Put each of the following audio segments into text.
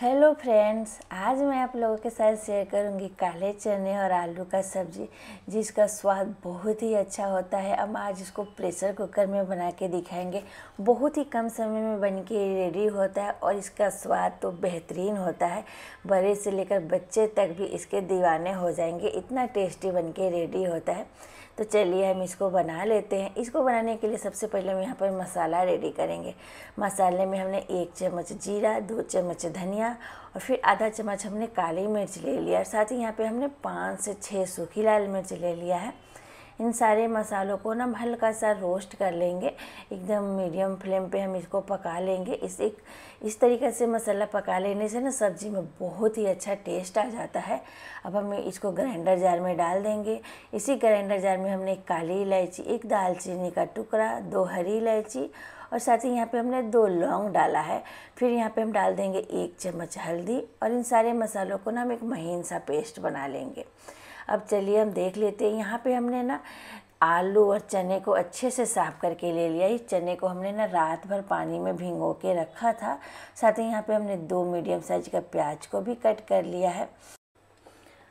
hello friends आज मैं आप लोगों के साथ शेयर करूंगी काले चने और आलू का सब्जी जिसका स्वाद बहुत ही अच्छा होता है हम आज इसको प्रेशर कुकर में बना के दिखाएंगे बहुत ही कम समय में बन के रेडी होता है और इसका स्वाद तो बेहतरीन होता है बड़े से लेकर बच्चे तक भी इसके दीवाने हो जाएंगे इतना टेस्टी बन के रेडी होता है तो चलिए हम इसको बना लेते हैं इसको बनाने के लिए सबसे पहले हम यहाँ पर मसाला रेडी करेंगे मसाले में हमने एक चम्मच जीरा दो चम्मच धनिया लिया और फिर आधा चम्मच हमने काली मिर्च ले लिया और साथ ही यहाँ पे हमने पाँच से छः सूखी लाल मिर्च ले लिया है इन सारे मसालों को ना हम हल्का सा रोस्ट कर लेंगे एकदम मीडियम फ्लेम पे हम इसको पका लेंगे इस एक इस तरीके से मसाला पका लेने से ना सब्ज़ी में बहुत ही अच्छा टेस्ट आ जाता है अब हम इसको ग्राइंडर जार में डाल देंगे इसी ग्राइंडर जार में हमने एक काली इलायची एक दालचीनी का टुकड़ा दो हरी इलायची और साथ ही यहाँ पे हमने दो लौंग डाला है फिर यहाँ पे हम डाल देंगे एक चम्मच हल्दी और इन सारे मसालों को ना हम एक महीन सा पेस्ट बना लेंगे अब चलिए हम देख लेते हैं यहाँ पे हमने ना आलू और चने को अच्छे से साफ़ करके ले लिया इस चने को हमने ना रात भर पानी में भिंगो के रखा था साथ ही यहाँ पर हमने दो मीडियम साइज का प्याज को भी कट कर लिया है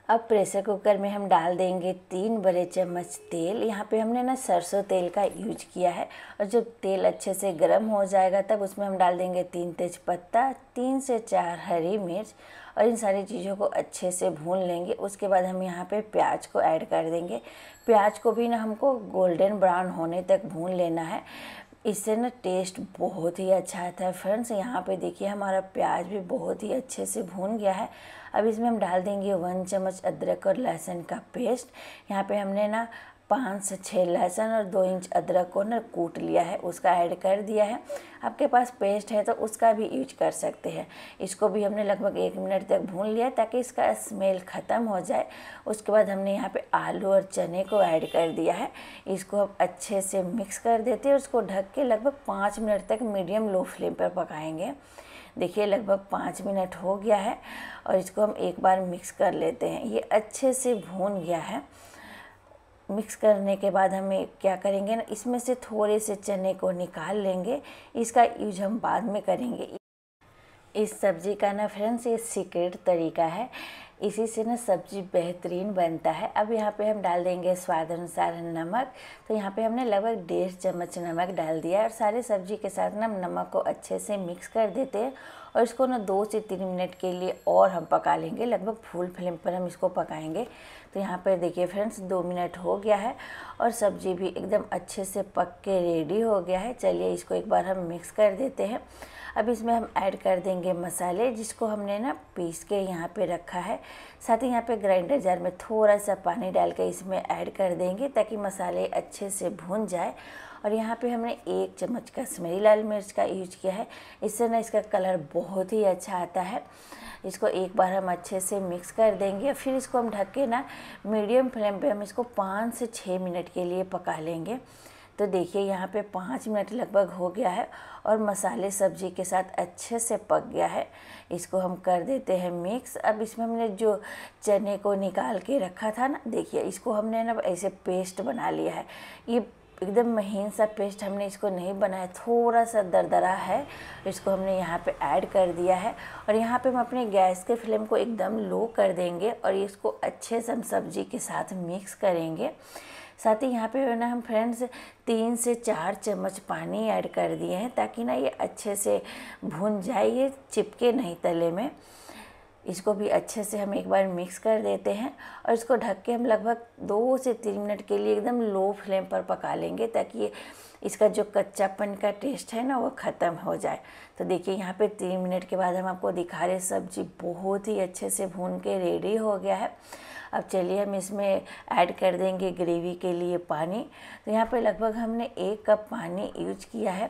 अब प्रेशर कुकर में हम डाल देंगे तीन बड़े चम्मच तेल यहाँ पे हमने ना सरसों तेल का यूज किया है और जब तेल अच्छे से गर्म हो जाएगा तब उसमें हम डाल देंगे तीन तेज पत्ता तीन से चार हरी मिर्च और इन सारी चीज़ों को अच्छे से भून लेंगे उसके बाद हम यहाँ पे प्याज को ऐड कर देंगे प्याज को भी ना हमको गोल्डन ब्राउन होने तक भून लेना है इससे ना टेस्ट बहुत ही अच्छा आता है फ्रेंड्स यहाँ पे देखिए हमारा प्याज भी बहुत ही अच्छे से भून गया है अब इसमें हम डाल देंगे वन चम्मच अदरक और लहसुन का पेस्ट यहाँ पे हमने ना पाँच से छः लहसुन और दो इंच अदरक को ना कूट लिया है उसका ऐड कर दिया है आपके पास पेस्ट है तो उसका भी यूज कर सकते हैं इसको भी हमने लगभग एक मिनट तक भून लिया ताकि इसका स्मेल ख़त्म हो जाए उसके बाद हमने यहाँ पे आलू और चने को ऐड कर दिया है इसको हम अच्छे से मिक्स कर देते हैं उसको ढक के लगभग पाँच मिनट तक मीडियम लो फ्लेम पर पकाएँगे देखिए लगभग पाँच मिनट हो गया है और इसको हम एक बार मिक्स कर लेते हैं ये अच्छे से भून गया है मिक्स करने के बाद हमें क्या करेंगे ना इसमें से थोड़े से चने को निकाल लेंगे इसका यूज हम बाद में करेंगे इस सब्ज़ी का ना फ्रेंड्स ये सीक्रेट तरीका है इसी से ना सब्जी बेहतरीन बनता है अब यहाँ पे हम डाल देंगे स्वाद अनुसार नमक तो यहाँ पे हमने लगभग डेढ़ चम्मच नमक डाल दिया और सारे सब्जी के साथ ना हम नमक को अच्छे से मिक्स कर देते हैं और इसको ना दो से तीन मिनट के लिए और हम पका लेंगे लगभग फुल फ्लेम पर हम इसको पकाएंगे तो यहाँ पर देखिए फ्रेंड्स दो मिनट हो गया है और सब्जी भी एकदम अच्छे से पक के रेडी हो गया है चलिए इसको एक बार हम मिक्स कर देते हैं अब इसमें हम ऐड कर देंगे मसाले जिसको हमने ना पीस के यहाँ पे रखा है साथ ही यहाँ पे ग्राइंडर जार में थोड़ा सा पानी डाल के इसमें ऐड कर देंगे ताकि मसाले अच्छे से भून जाए और यहाँ पे हमने एक चम्मच कश्मीरी लाल मिर्च का यूज किया है इससे ना इसका कलर बहुत ही अच्छा आता है इसको एक बार हम अच्छे से मिक्स कर देंगे फिर इसको हम ढक के ना मीडियम फ्लेम पे हम इसको पाँच से छः मिनट के लिए पका लेंगे तो देखिए यहाँ पे पाँच मिनट लगभग हो गया है और मसाले सब्जी के साथ अच्छे से पक गया है इसको हम कर देते हैं मिक्स अब इसमें हमने जो चने को निकाल के रखा था ना देखिए इसको हमने ना ऐसे पेस्ट बना लिया है ये एकदम महीन सा पेस्ट हमने इसको नहीं बनाया थोड़ा सा दरदरा है इसको हमने यहाँ पे ऐड कर दिया है और यहाँ पे हम अपने गैस के फ्लेम को एकदम लो कर देंगे और इसको अच्छे से हम सब्जी के साथ मिक्स करेंगे साथ ही यहाँ पे ना हम फ्रेंड्स तीन से चार चम्मच पानी ऐड कर दिए हैं ताकि ना ये अच्छे से भुन जाए ये चिपके नहीं तले में इसको भी अच्छे से हम एक बार मिक्स कर देते हैं और इसको ढक के हम लगभग दो से तीन मिनट के लिए एकदम लो फ्लेम पर पका लेंगे ताकि ये इसका जो कच्चापन का टेस्ट है ना वो ख़त्म हो जाए तो देखिए यहाँ पे तीन मिनट के बाद हम आपको दिखा रहे सब्जी बहुत ही अच्छे से भून के रेडी हो गया है अब चलिए हम इसमें ऐड कर देंगे ग्रेवी के लिए पानी तो यहाँ पे लगभग हमने एक कप पानी यूज किया है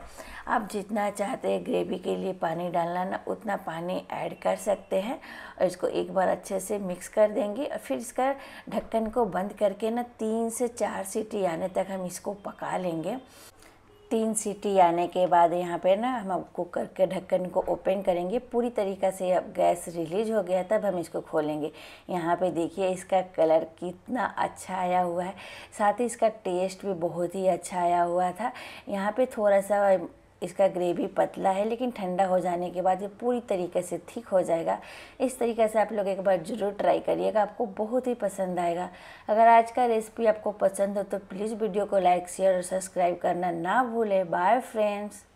आप जितना चाहते हैं ग्रेवी के लिए पानी डालना ना उतना पानी ऐड कर सकते हैं और इसको एक बार अच्छे से मिक्स कर देंगे और फिर इसका ढक्कन को बंद करके ना तीन से चार सीटी आने तक हम इसको पका लेंगे तीन सीटी आने के बाद यहाँ पे ना हम अब कुकर के ढक्कन को ओपन करेंगे पूरी तरीक़ा से अब गैस रिलीज हो गया तब हम इसको खोलेंगे यहाँ पे देखिए इसका कलर कितना अच्छा आया हुआ है साथ ही इसका टेस्ट भी बहुत ही अच्छा आया हुआ था यहाँ पे थोड़ा सा इसका ग्रेवी पतला है लेकिन ठंडा हो जाने के बाद ये पूरी तरीके से ठीक हो जाएगा इस तरीके से आप लोग एक बार ज़रूर ट्राई करिएगा आपको बहुत ही पसंद आएगा अगर आज का रेसिपी आपको पसंद हो तो प्लीज़ वीडियो को लाइक शेयर और सब्सक्राइब करना ना भूलें बाय फ्रेंड्स